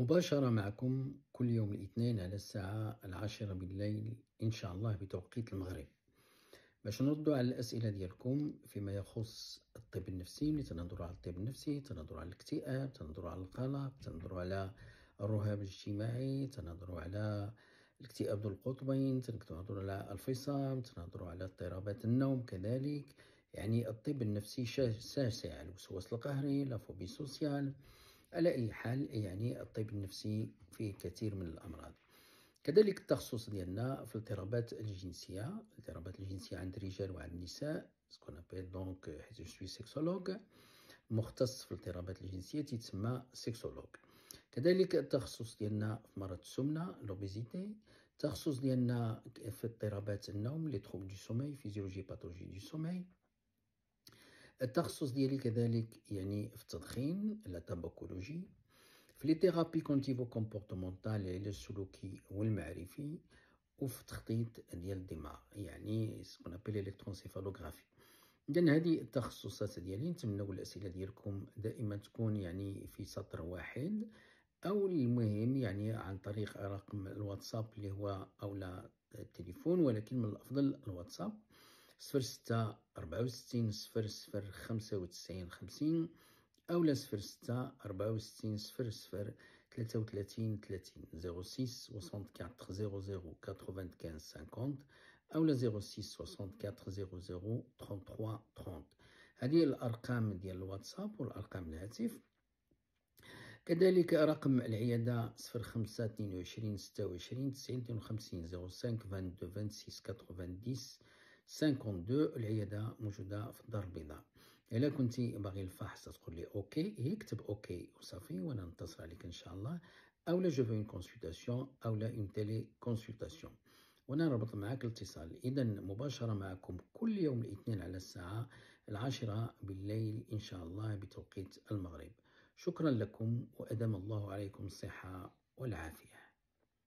مباشرة معكم كل يوم الاثنين على الساعة العاشرة بالليل إن شاء الله بتوقيت المغرب باش نردوا على الأسئلة ديالكم فيما يخص الطب النفسي ملي تنهضروا على الطب النفسي تنظروا على الاكتئاب تنظروا على القلق تنظروا على الرهاب الاجتماعي تنظروا على الاكتئاب ذو القطبين تنظروا على الفصام تنظروا على اضطرابات النوم كذلك يعني الطب النفسي شاسع الوسواس القهري لافوبي سوسيال على أي حال يعني الطب النفسي فيه كثير من الأمراض كذلك التخصص ديالنا في الاضطرابات الجنسية الاضطرابات الجنسية عند الرجال وعند النساء سكون ابيل دونك حيت جو سوي سيكسولوج مختص في الاضطرابات الجنسية تيتسمى سيكسولوج كذلك التخصص ديالنا في مرض السمنة لوبيزيتي التخصص ديالنا في اضطرابات النوم لي تخوب دو سومي فيزيولوجي باثولوجي دو سومي التخصص ديالي كذلك يعني في التدخين لا تاباكولوجي في لي ثيرابي كونتيفو كومبورتمونتال العلاج السلوكي والمعرفي وفي التخطيط ديال الدماغ يعني سكون ابيل الكترونسيفالوغرافي اذا هذه التخصصات ديالي نتمنوا الاسئله ديالكم دائما تكون يعني في سطر واحد او المهم يعني عن طريق رقم الواتساب اللي هو او لا التليفون ولكن من الافضل الواتساب صفر ستة ربعة وستين صفر صفر خمسة وتسعين خمسين أولا صفر ستة ربعة وستين صفر صفر تلاتة وتلاتين تلاتين زيرو سيس وصونت كاتر زيرو زيرو كاتر فانت كانز سانكونت أولا زيرو سيس وصونت كاتر زيرو زيرو تخون تخوا تخونت هذه الأرقام ديال الواتساب والأرقام الهاتف كذلك رقم العيادة صفر خمسة تنين وعشرين ستة وعشرين تسعين تنين وخمسين زيرو سانك فان دو فان سيس كاتر ديس 52 العياده موجوده في الدار البيضاء الا كنتي باغي الفحص تقول لي اوكي يكتب اوكي وصافي وانا نتصل عليك ان شاء الله او لا جو اون كونسلطاسيون او لا اون تيلي كونسلطاسيون وانا نربط معك الاتصال اذا مباشره معكم كل يوم الاثنين على الساعه العاشره بالليل ان شاء الله بتوقيت المغرب شكرا لكم وادام الله عليكم الصحه والعافيه